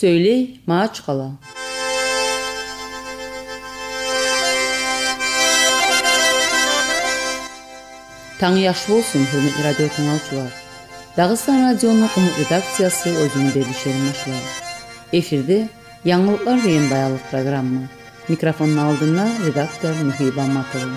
Söyley, Maaç xala. Taң yaxşı olsun, hürmetli radio dinləyicilər. Dağıstan Radionun qonaq redaksiyası özünü verilişini başlayır. Efirde Yanılıqlar və Yenidayanlıq proqramı. Mikrofonun aldığında redaktor Mühibə Matılov.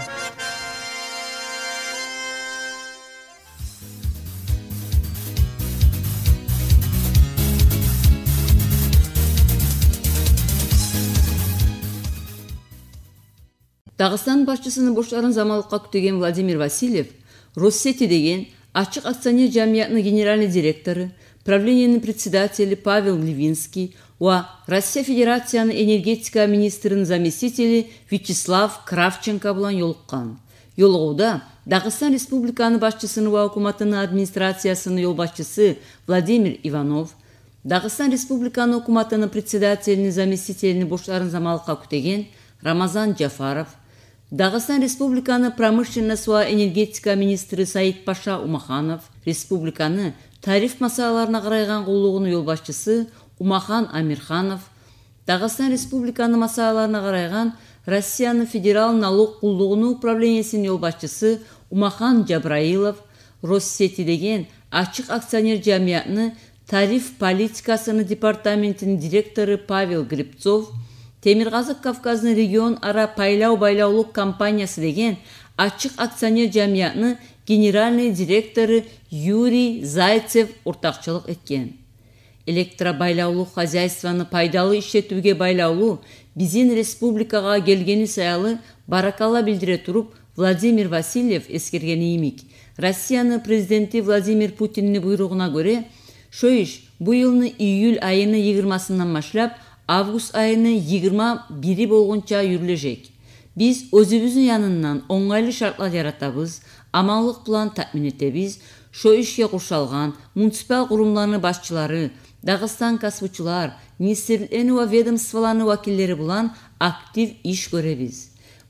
Дағыстан башчысынын бурчтарын замалыкка күтеген владимир васильев россети деген ачык акционер жамиятынын генеральный директоры правлениенин председатели павел ливинский уа россия Федерацияның энергетика министринин заместители вячеслав кравченко булан жолуккан жолугууда Дағыстан республиканы башчысыны ва администрациясының администрациясыны владимир иванов Дағыстан республиканы өкмөтүнүн председателинин заместителинин бурчтарын замалыкка күтеген рамазан Джафаров, Дағыстан Республиканы промышленно-суа энергетика министрі Саид Паша Умаханов, республиканы тариф масаларына қарайған қолуғын елбасшысы Умахан Амирханов, Дағыстан Республиканы масаларына қарайған Россияны федерал налог құлдығыны управлениесінің елбасшысы Умахан Джабраилов, Россети деген ашық акционер жамиятыны тариф политикасыны департаментінің директоры Павел Грибцов, темирғазы Кавказны регион ара пайлау байлаулық компаниясы деген ачык акционер жамиятынын генеральный директору юрий зайцев ортакчылык эткен байлаулық хозяйствону пайдалуу иштетүүгө байлаулуу биздин республикага келгени саялы баракалла билдире туруп владимир васильев эскерген иймик россиянын президенти владимир путиндин буйругуна көрө шойыш бұйылны июль айыны егірмасынан сынан август айынын 21 болгонча жүрүлөчөк биз өзүбүздүн янынан оңайлуу шартлар жаратабыз амалдык план татмин этебиз ошо ишке куршалган муниципаль курумдардын башчылары дагыстан касбычылар министрликтер ва ведомстволордун вакилдери булан актив иш көрөбүз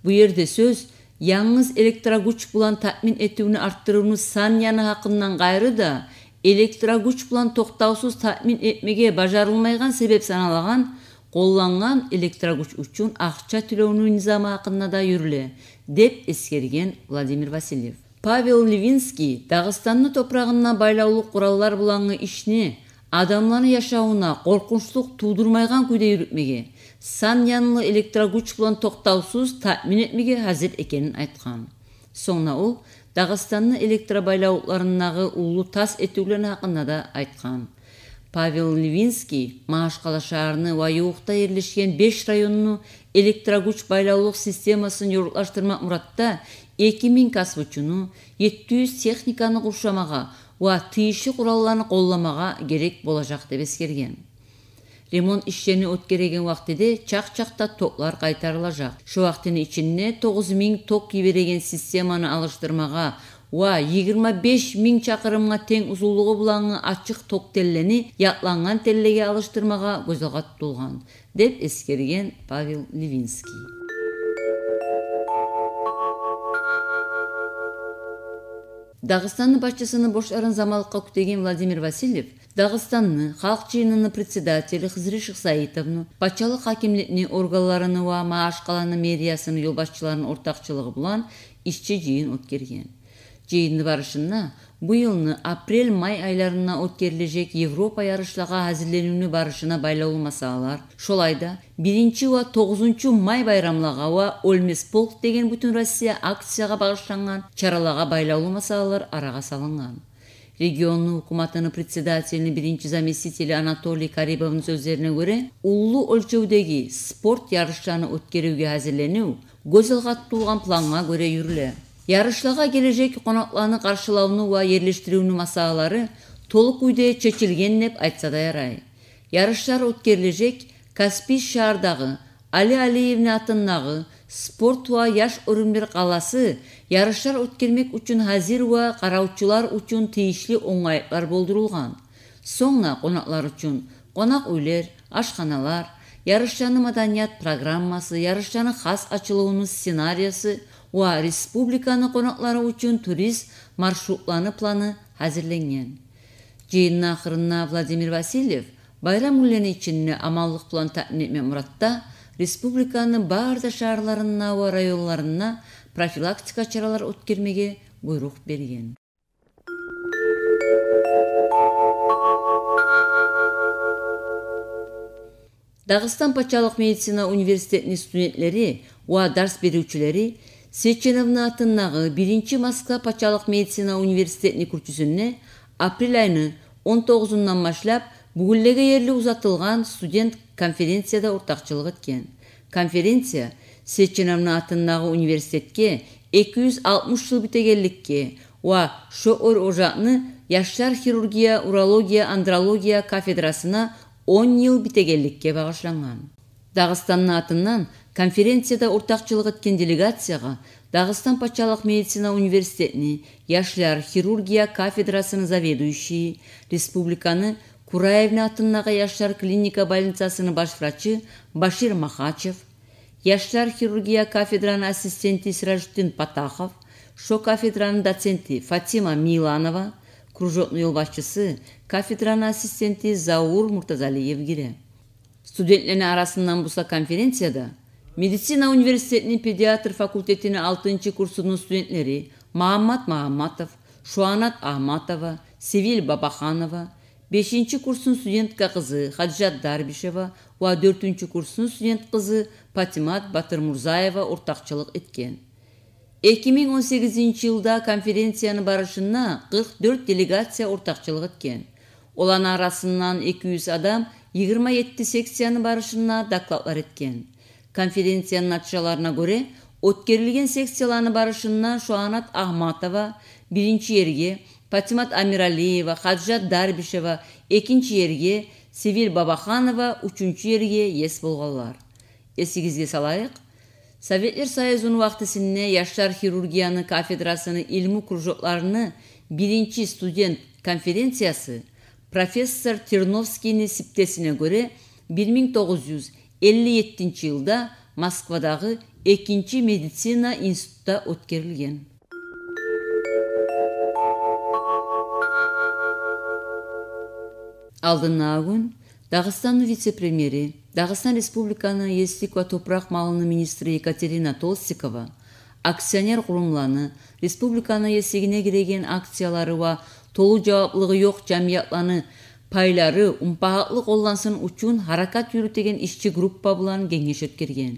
бу жерде сөз яңыз электрогуч булан bulan tatmin арттырууну сан яны хакынан кайры да электрогуч булан токтоосуз bulan этмеге бажарылмайган себеп bajarılmaygan қолланған электрогуч үшін ақша түлеуінің низамы ақынна да жүрүлө деп әскерген владимир васильев павел Левинский Дағыстанны топырағынна байлаулық құраллар булаңы ішіне, адамдардын яшауына коркунучтук тудырмайған күйде үріпмеге, сан янылы электрогуч бұлан тоқтаусыз таамин этмеге әзір экенин айтқан соңуна ол тас этүүлөр акында да айтқан павел ливинский мааш кала шаарыны 5 ирлишкен беш районуну электрогуч системасын юрукташтырмак муратта эки миң касбычыны жети техниканы куршамага ва тийиши куралларны колломага керек болажак деп эскерген ремонт ишчени өткереген вақтеде чақ-чақта токлар кайтарылажак ушу вактынын ичинде тогуз миң ток кибереген системаны алыштырмага Ва 25 миң чакырымга тең узулугу булаңы ачык ток теллени ятланган теллеге алыштырмага көзөгат тулган, деп эскерген Павел Левинский. Дагыстандын башчысыны бош арын замалыкка күтеген Владимир Васильев Дагыстанны, халық жыйынынын председатели Хызри Шыксаитовну, патшалык хакимликни органларыны ва Мааш калаанын мэриясынын жол башчыларынын ортакчылыгы булан ишчи жыйын жыйынды барышына бұйылны апрел апрель май айларына өткөрүлөчөк европа ярышларга азирленүүнү барышына байлаулы масалалар шолайда айда биринчи ва тогузунчу май байрамлаға ва полк деген бүтін россия акцияға багышланган чараларга байлаулуу масалалар арага салынган региондун укматынын председателинин биринчи заместители анатолий кариповдун сөздеріне көре, улуу өлчөмдөгү спорт жарышларын өткөрүүгө азирленүү көз алга тутулган планга көрө Yarışlağa кележек konaklarını karşılavını ва yerleştirivini masaları толық үйде чечилген деп айтса да ярай ярыштар өткерілежек каспий шаардагы али Алиевне атындагы спорт ва яш үрүмдер каласы ярыштар өткермек үчүн азир ва караучулар үчүн тийишли оңайлыктар болдурулган соңна конаклар үчүн конак үйлөр ашканалар ярышчанын маданият программасы ярышчанын хас ачылуунун сценариясы уа республиканы қонақтары үчүн турист маршрутланы планы әзірленген. Жейінің ақырында владимир васильев байрам үлені ичинде амалық план таатмин мұратта муратта республиканын шарларына уа ва профилактика шаралар өткермеге бұйрық берген Дағыстан Пачалық медицина университетінің студентлері уа дарс берушілері Сеченовна атындағы 1-ші Москва пачалық медицина университетіне күрчүсүнө апрель айны 19 ынан башлап бүгүнлеге ерлі ұзатылған студент конференцияда ортақчылық еткен. Конференция Сеченовна атындағы университетке 260 жыл оа шо шоор ожатны Яшлар хирургия, урология, андрология кафедрасына 10 жыл бүтегенлікке бағышланған. Дағыстанның атынан Конференцияда ортақчылық еткен делегацияға Дағыстан патшалық медицина университетіне яшляр хирургия кафедрасының заведующий, республиканы Кураевна атындағы яшляр клиника больницасының баш врачы Башир Махачев, яшляр хирургия кафедраны ассистенті Сиражутдин Патахов, шо кафедраны доценті Фатима Миланова, кружокный ел кафедраны кафедраның ассистенті Заур Муртазалиев кире. Студентлерінің арасынан бұса конференцияда Медицина университетінің педиатр факультетінің 6. kursunun студенттері Мағаммат Muhammatov, Шуанат Ахматова, Sevil Бабаханова, 5. kursun студентка қызы Хаджат Дарбишева уа 4. курсун студент қызы Патимат Батырмурзаева ортақшылық еткен. 2018 жылда конференцияны барышына 44 делегация ортақшылық еткен. Олар арасынан 200 адам 27 секцияны барышына докладлар еткен. Конференцияның атшаларына көре, өткерілген секцияланы барышына Шуанат Ахматова бірінші ерге, Патимат Амиралиева, Хаджат Дарбишева екінші ерге, Севил Бабаханова үчүнчү ерге ес болғалар. Есігізге салайық, Советтер Союзының вактысында Яшлар хирургияны кафедрасыны илми 1 бірінші студент конференциясы профессор Терновскийдин септесине көре 1900 57 жылда Москвадағы екінші медицина институтта өткерілген алдына күн Дагыстан вице премьери дағыстан республиканы естик ва топрақ малыны министрі екатерина толстикова акционер курумланы, республиканы есігіне киреген акциялары ва толы жауаплылығы жоқ жамиятланы пайлары умпаакlı колдансын үчүн харакат жүрүтеген ишчи группа булан кеңеш өткөргөн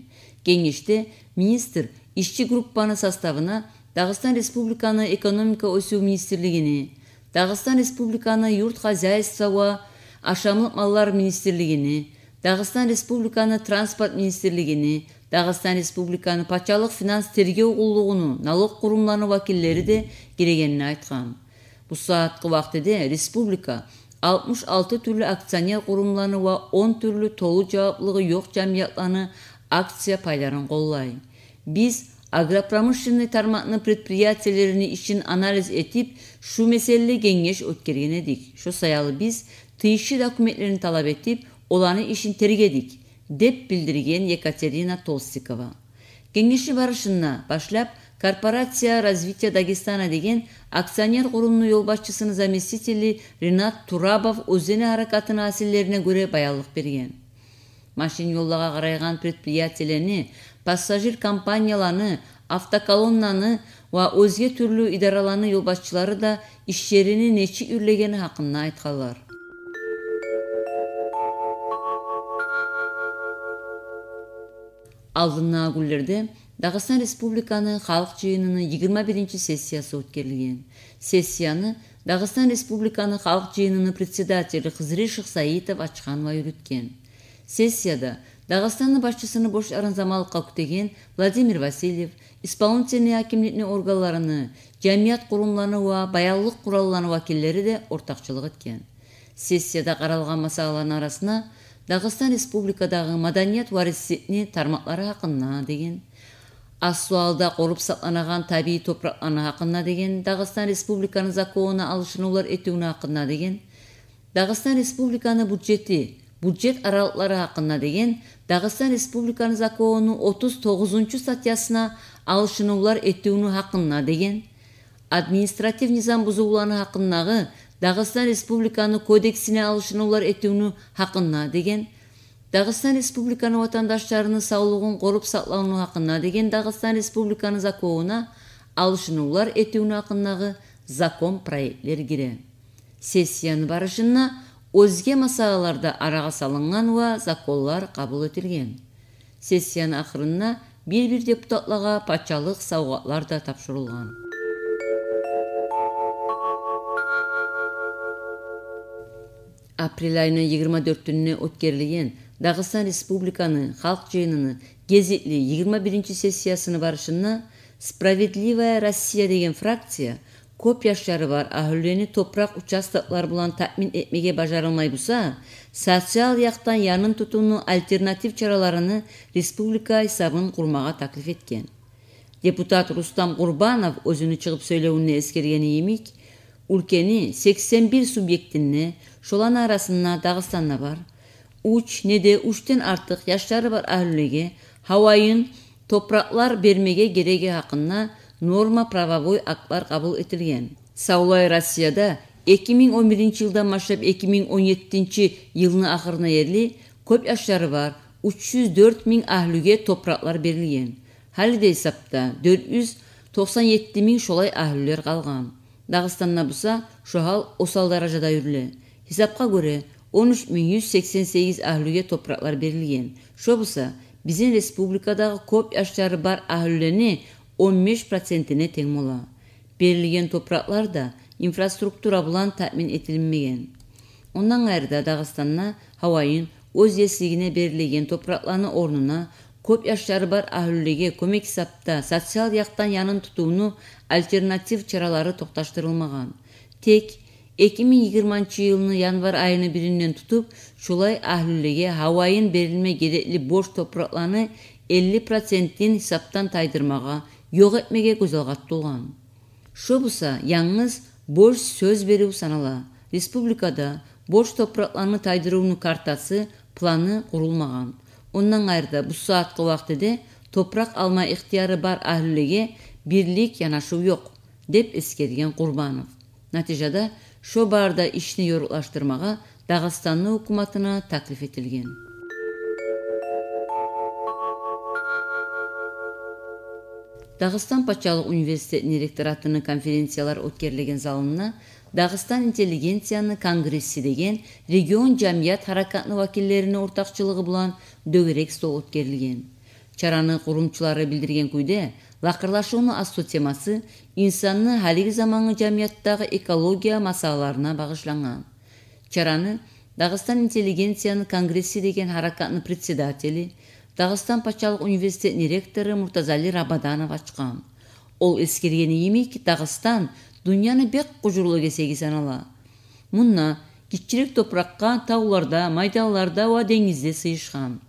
кеңеште министр ишчи группаны составына дагыстан республиканы экономика өсүү министрлигини дагыстан республиканы юрт сауа, ва ашамлык маллар министрлигини дагыстан республиканы транспорт министрлигини дагыстан республиканы патшалык финанс тергөө кулдугуну налог курумларынын вакилдери де киргенин айткан бул сааткы убактыда республика 66 түрлі акционер kurumlarını ve 10 түрлі tolu жауаплығы yok cemiyatlarını акция пайларын kollay. Біз агропромышленный тармағының предприятиелеріне үшін анализ етіп, шу мәселелі кеңеш өткерген едік. Шу саялы біз тыйшы документтерін талап етіп, оланы ішін тергедік, деп білдірген Екатерина Толстикова. Кеңеші барышына башлап, корпорация развития дагестана деген акционер курумунун жолбасшысының башчысынын заместители ринат турабов өзене аракатынын асилдерине көре баяндык берген машин жолдога қарайған предприятиелерни пассажир компанияларны автоколоннаны ва өзге түрлі идараланы жолбасшылары да иш жерини нечи үрлегени хакында айткалар алдына күндөрдө дагыстан республиканы халык жыйынынын 21- биринчи сессиясы өткөрүлген сессияны дагыстан республиканы халык жыйынынын председатели кызыри шыксаитов ачканова үйрүткөн сессияда дагыстандын башчысыны бош аранзамалыкка күтеген владимир васильев исполнительный акимдиктин органдарыны жамият курумларына ва баялык куралларынын вакилдери де ортакчылык эткен сессияда каралган масалалардын арасына дагыстан Республикадағы маданият вариситини тармақлары хакына деген қорып коруп сакланаган топырақ ана хақына деген дагыстан республиканы законуна алышынуулар этүүнү хақына деген дагыстан республиканы бюджети бюджет аралыклары хакында деген дагыстан республиканы законунун отуз тогузунчу статьясына алышынуулар этүүнү хакына деген административ низам бузууларны хакындагы дагыстан республиканы кодексине алышынуулар этүүнү хақына деген Дағыстан Республиканы vatandaşlarının саулығын қорып saqlanуу ақынна деген Дағыстан Республиканы законуна алышынуулар этүүнү акындагы закон проектлер кире. Сессиянын барышына өзге масалаларда араға салынған ва законлар қабыл этилген. Сессиянын акырына бір бир депутатларга патшалык саугатлар да тапшырылган. Апрель 24-түнүнө өткерлеген Дағыстан Республиканы, халық жиынының кезекті 21 сессиясыны барышынна «Справедливая Россия» деген фракция көп яшылары бар әхүлені топырақ ұчастықлар бұлан тәкмін етмеге бажарылмай бұса, социал яқтан янын тұтуының альтернатив чараларыны республика айсабын құрмаға тәкліф еткен. Депутат Рустам Құрбанов өзіні чығып сөйлеуіне ескергені емек, үлкені 81 субъектіні шолан арасында Дағыстанна бар, uç ne de uçten artık yaşları var ahligi havoyin topraklar bermaga gereği hakkında norma pravavoy aklar kabul etilgen. Saulay Rusya'da 2011 yıldan başlap 2017 yılına ahırına yerli köp yaşları var 304 min ahlüge topraklar berilgen. Halide hesapta 497 min şolay ahlüler kalgan. Dağıstanna busa şu hal osal da yürülü. Hesapka göre 13188 ahliye topraklar belirleyen Şo bolsa bizim respublikadagı kop yaşları bar ahlilini 15%-ine teň bola. topraklar da infrastruktura bilan tatmin etilmegen. Ondan da Dagestanda hawaýyn öz yesliğine belirleyen topraklarının ornuna kop yaşları bar ahlülüge komik hesapta sosyal yaktan yanın tutuğunu alternativ çaraları toktaştırılmağın. Tek 2020 yılının yanvar ayını birinden tutup шулай ahlülüge havayın berilme gerekli борш topraklarını 50%-тин хисаптан тайдырмага, жок этмеге көзалгаттылган. Шу болса яңыз борш сөз берүү санала. Республикада борш топракларны тайдыруунун картасы, планы курулмаган. Ондан айырда бу сааткы убактыда топрак алма ыктыяры бар ахлилеге бирлик янашуу жок, деп эскерген Курбанов. Натыйжада шо барда ишни yorug'lashtirmaga dag'istonni hukumatini таклиф этилген дагыстан патшалык университетинин ректоратынын конференциялар өткөрүлген залына дагыстан интеллигенцияны конгресси деген регион жамият харакатынын вакилдеринин ортокчулугу булан дөгерек стол өткөрүлген чараны курумчулары билдирген күйде лакырлашуунун астуу темасы инсанны халиги заманы жамияттагы экология масалаларына багышланган чараны дагыстан интеллигенциянын конгресси деген харакаттын председатели дагыстан патшалык университетинин ректору муртазали рабаданов ачкан ол эскергени эмики дагыстан дүйнөнүн бек кужурлуу кесеги санала мунна кичирээк топуракка тауларда майдаларда ва деңизде сыйышкан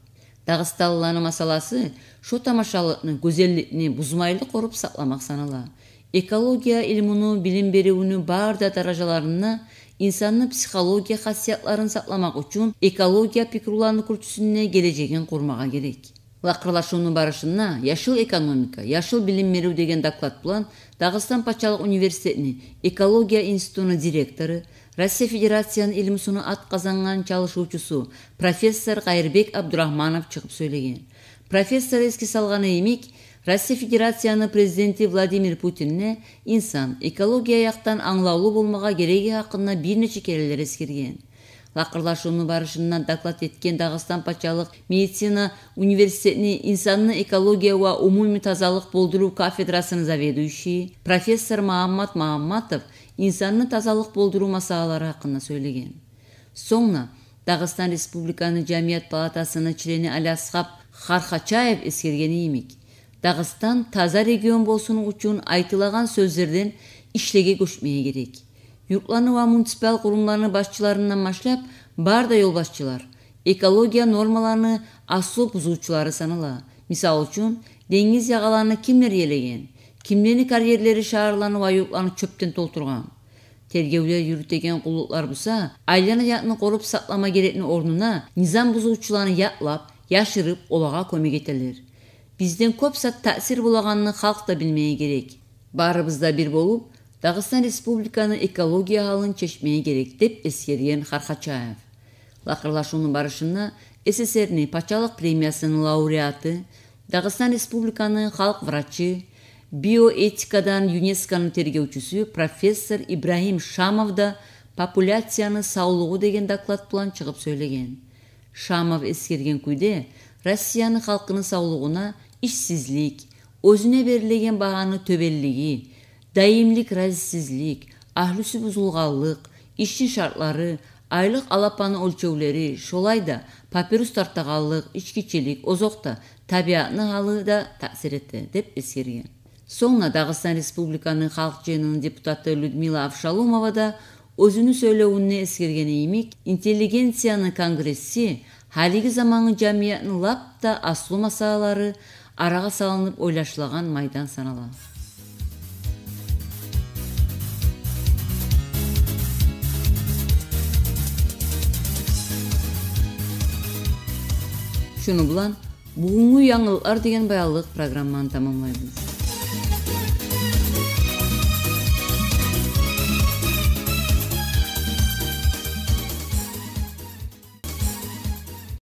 Дағысталыланы масаласы шо тамашалыктын гүзелликни бузмайлы коруп сакламак санала экология илимину билим берүүнүн баардык даражаларына инсанны психология хасиятларын сакламак үчүн экология пикирларынын күрчүсүнө келечегин курмага керек лакырлашуунун барышына яшыл экономика яшыл билим берүү деген доклад план дагыстан патшалык университетинин экология институтунун директору россия федерацияның илим суну ат казанган чалышуучусу профессор кайырбек абдурахманов чыгып сөйлеген профессор эске салган эмик россия федерацияны президенти владимир путинне инсан экология жактан аңлаулуу болмага кереги акында бир нече келелер эскерген лакырлашуунун барышынан доклад эткен дагыстан патшалык медицина университетинин инсанны экология ва умумий тазалык болдуруу кафедрасынын профессор мааммат маамматов инсанны тазалық болдыру масалалары ақына сөйлеген соңна дағыстан республиканы жамият палатасыны члени алясқап хархачаев эскергени емек. Дағыстан таза регион болсун үчүн айтылаған сөздөрдөн ішлеге көчмөй керек юртланы ва муниципаль башчыларынан башлап бар да ел башчылар экология нормаларыны асу бузуучулары санала мисалы үчүн деңиз яғаланы кимдер ээлеген кимдени карьерлери шаарланып аюпланып чөптөн толтурган тергөөлөр жүрүтүлген кулуктар буса айлана ятны коруп сактама керектин ордуна низам бузуучуларны ятлап яшырып олага көмөк этелер бизден көп сат таасир булаганын халк да билмеги керек баарыбызда бир болуп дагыстан республиканын экология халын чечмеги керек деп эскерген хархачаев лакырлашуунун барышына сссрнин патшалык премиясынын лауреаты дагыстан республиканын халк врачы биоэтикадан юнесконун тергөөчүсү профессор Ибраим шамов да популяцияны саулығы деген доклад план чыгып сөйлеген шамов эскерген күйде россияны калкынын саулығына ишсизлик өзіне берілген бағаны төбеллиги дайимлик разсизлик ахлюсү бузулгалык иштин шарттары айлык алапаны өлчөөлөрү шолай да папирус тартаганлык ичкичилик озоқта табиятыны алы да таасир этти деп эскерген Соңна Дағыстан Республиканын халык жыйынынын депутаты Людмила Авшалумова да өзүнүн сөйлеуінне әскергені имик интеллигенцияны конгресси халиги заманы жамиятынын лапта асылу масалары араға салынып ойлашылаған майдан саналат Шыны бұлан, бүгүнкү яңылар деген байалық программаны тамамлайбыз